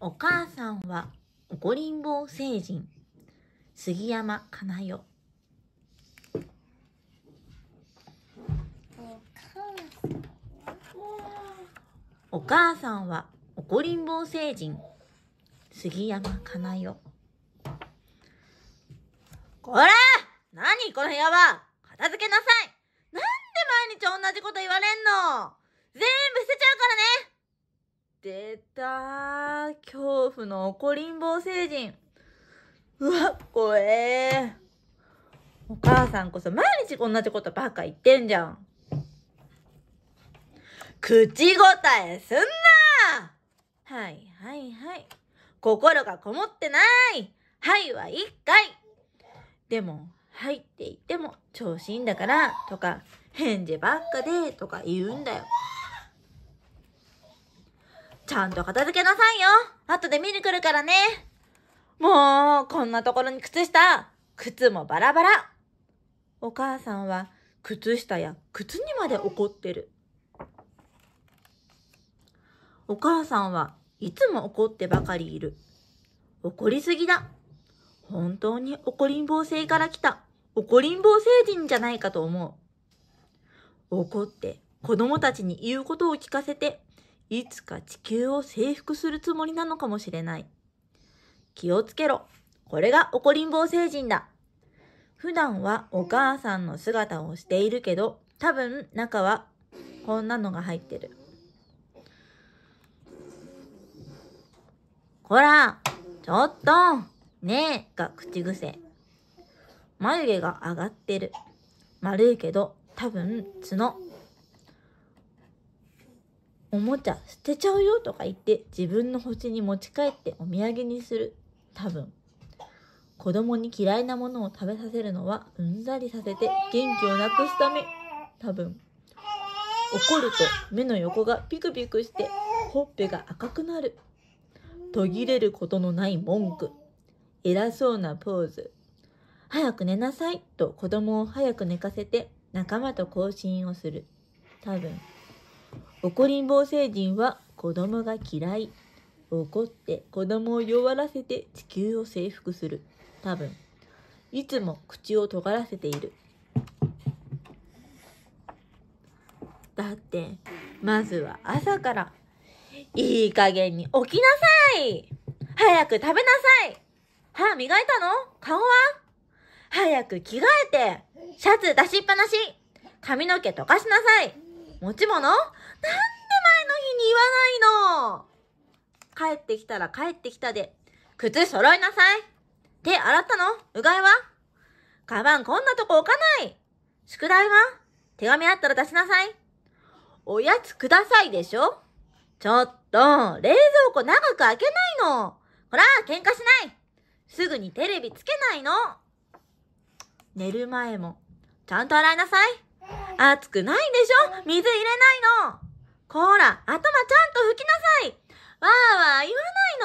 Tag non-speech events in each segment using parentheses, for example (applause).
お母さんは怒りんぼう星人杉山かなよお母さんは怒りんぼう星人杉山かなよこら何この部屋は片付けなさいなんで毎日同じこと言われんの全部捨てちゃうからね出た恐怖の怒りん坊星人。うわ、怖えお母さんこそ毎日同じことばっか言ってんじゃん。口答えすんなはいはいはい。心がこもってないはいは一回でも、はいって言っても調子いいんだからとか、返事ばっかでとか言うんだよ。ちゃんと片付けなさいよ。後で見に来るからね。もう、こんなところに靴下。靴もバラバラ。お母さんは、靴下や靴にまで怒ってる。お母さんはいつも怒ってばかりいる。怒りすぎだ。本当に怒りんぼう星から来た怒りんぼう星人じゃないかと思う。怒って子供たちに言うことを聞かせていつか地球を征服するつもりなのかもしれない。気をつけろ。これが怒りん坊星人だ。普段はお母さんの姿をしているけど、多分中はこんなのが入ってる。こらちょっとねえが口癖。眉毛が上がってる。丸いけど、多分角。おもちゃ捨てちゃうよとか言って自分の星に持ち帰ってお土産にする。多分。子供に嫌いなものを食べさせるのはうんざりさせて元気をなくすため。多分。怒ると目の横がピクピクしてほっぺが赤くなる。途切れることのない文句。偉そうなポーズ。早く寝なさいと子供を早く寝かせて仲間と交信をする。多分。怒りん坊星人は子供が嫌い。怒って子供を弱らせて地球を征服する。多分。いつも口を尖らせている。だって、まずは朝から、いい加減に起きなさい早く食べなさい歯磨いたの顔は早く着替えてシャツ出しっぱなし髪の毛溶かしなさい持ち物なんで前の日に言わないの帰ってきたら帰ってきたで、靴揃いなさい手洗ったのうがいはカバンこんなとこ置かない宿題は手紙あったら出しなさいおやつくださいでしょちょっと、冷蔵庫長く開けないのほら、喧嘩しないすぐにテレビつけないの寝る前も、ちゃんと洗いなさい熱くないでしょ水入れないのこら、頭ちゃんと拭きなさいわーわー言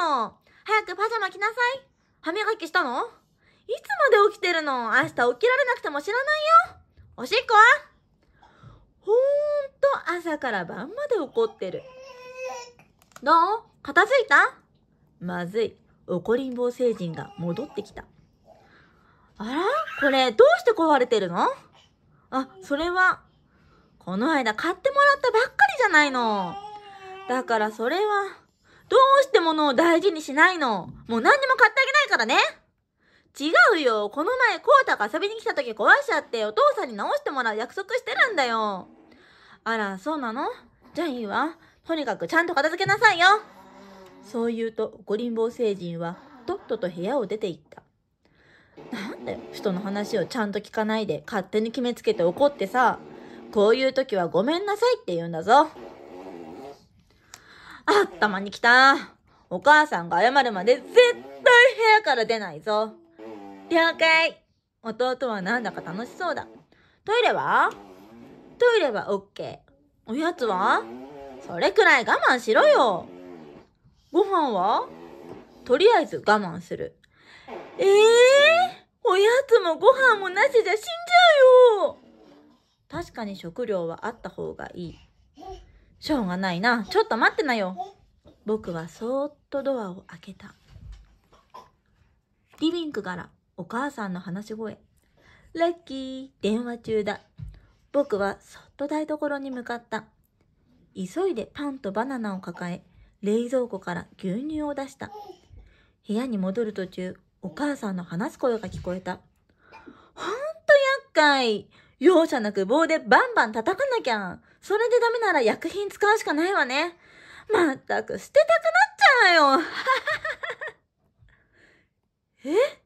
わないの早くパジャマ着なさい歯磨きしたのいつまで起きてるの明日起きられなくても知らないよおしっこはほーんと朝から晩まで怒ってる。どう片付いたまずい。怒りん坊星人が戻ってきた。あらこれどうして壊れてるのあ、それは、この間買ってもらったばっかりじゃないの。だからそれは、どうしてものを大事にしないの。もう何にも買ってあげないからね。違うよ。この前、コータが遊びに来た時壊しちゃって、お父さんに直してもらう約束してるんだよ。あら、そうなのじゃあいいわ。とにかくちゃんと片付けなさいよ。そう言うと、ご臨坊星人は、とっとと部屋を出て行った。ん人の話をちゃんと聞かないで勝手に決めつけて怒ってさ、こういう時はごめんなさいって言うんだぞ。あったまに来た。お母さんが謝るまで絶対部屋から出ないぞ。了解。弟はなんだか楽しそうだ。トイレはトイレは OK。おやつはそれくらい我慢しろよ。ご飯はとりあえず我慢する。ええーおやつもご飯もなしじゃ死んじゃうよ確かに食料はあった方がいい。しょうがないな。ちょっと待ってなよ。僕はそーっとドアを開けた。リビングからお母さんの話し声。ラッキー、電話中だ。僕はそっと台所に向かった。急いでパンとバナナを抱え、冷蔵庫から牛乳を出した。部屋に戻る途中、お母さんの話す声が聞こえた。ほんと厄介。容赦なく棒でバンバン叩かなきゃ。それでダメなら薬品使うしかないわね。まったく捨てたくなっちゃうよ。(laughs) え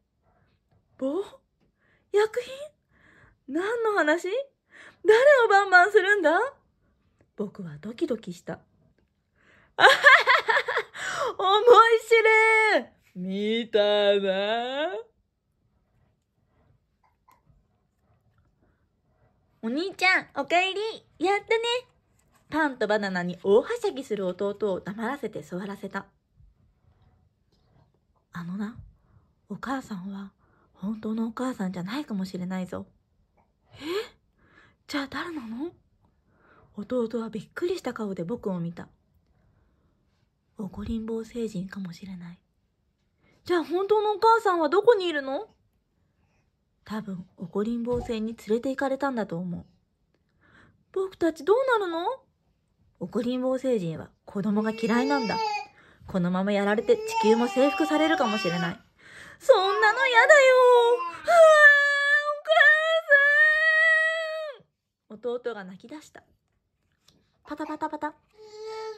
棒薬品何の話誰をバンバンするんだ僕はドキドキした。あははは思い知れ見たなお兄ちゃん、おかえりやったねパンとバナナに大はしゃぎする弟を黙らせて座らせた。あのな、お母さんは本当のお母さんじゃないかもしれないぞ。えじゃあ誰なの弟はびっくりした顔で僕を見た。おこりん坊う星人かもしれない。じゃあ本当のお母さんはどこにいるの多分、怒りん坊船に連れて行かれたんだと思う。僕たちどうなるの怒りん坊星人は子供が嫌いなんだ。このままやられて地球も征服されるかもしれない。そんなの嫌だよはあ、お母さん弟が泣き出した。パタパタパタ。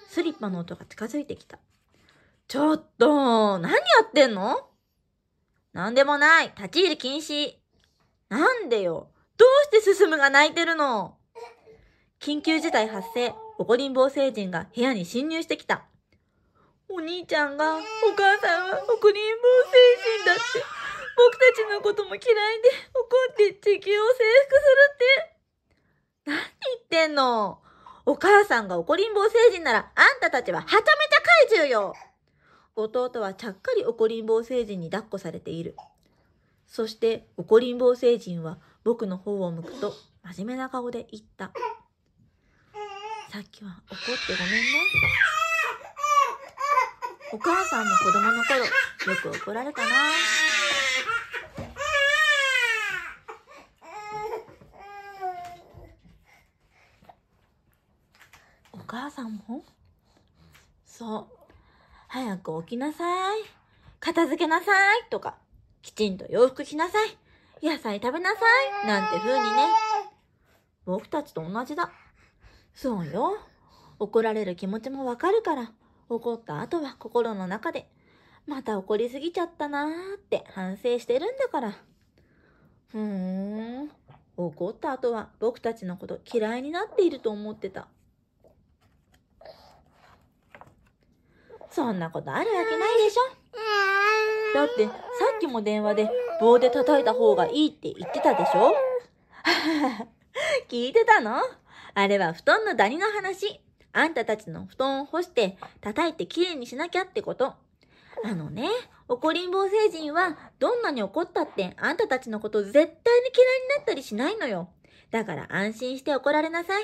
スリッパの音が近づいてきた。ちょっと、何やってんのなんでもない。立ち入り禁止。なんでよ。どうして進むが泣いてるの緊急事態発生。おこりん坊星人が部屋に侵入してきた。お兄ちゃんが、お母さんはおこりん坊星人だって、僕たちのことも嫌いで怒って地球を征服するって。何言ってんのお母さんがおこりん坊星人なら、あんたたちははちゃめちゃ怪獣よ弟はちゃっかり怒りん坊星人に抱っこされている。そして怒りん坊星人は僕の方を向くと真面目な顔で言った。さっきは怒ってごめんね。お母さんも子供の頃よく怒られたな。お母さんもく起きなさい。片付けなさい。とか、きちんと洋服着なさい。野菜食べなさい。なんて風にね。僕たちと同じだ。そうよ。怒られる気持ちもわかるから、怒った後は心の中で、また怒りすぎちゃったなーって反省してるんだから。ふーん。怒った後は僕たちのこと嫌いになっていると思ってた。そんなことあるわけないでしょだってさっきも電話で棒で叩いた方がいいって言ってたでしょ (laughs) 聞いてたのあれは布団のダニの話。あんたたちの布団を干して叩いてきれいにしなきゃってこと。あのね、怒りん坊星人はどんなに怒ったってあんたたちのこと絶対に嫌いになったりしないのよ。だから安心して怒られなさい。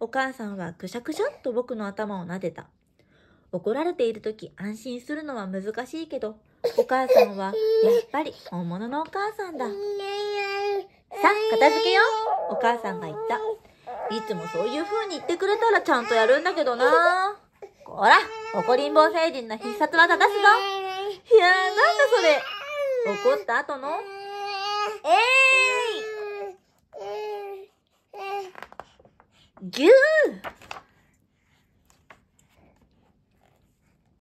お母さんはくしゃくしゃっと僕の頭を撫でた。怒られている時安心するのは難しいけど、お母さんはやっぱり本物のお母さんだ。さあ、片付けようお母さんが言った。いつもそういう風に言ってくれたらちゃんとやるんだけどなこら、怒りん坊う星人の必殺技出すぞいやー、なんだそれ怒った後の、えーいぎゅー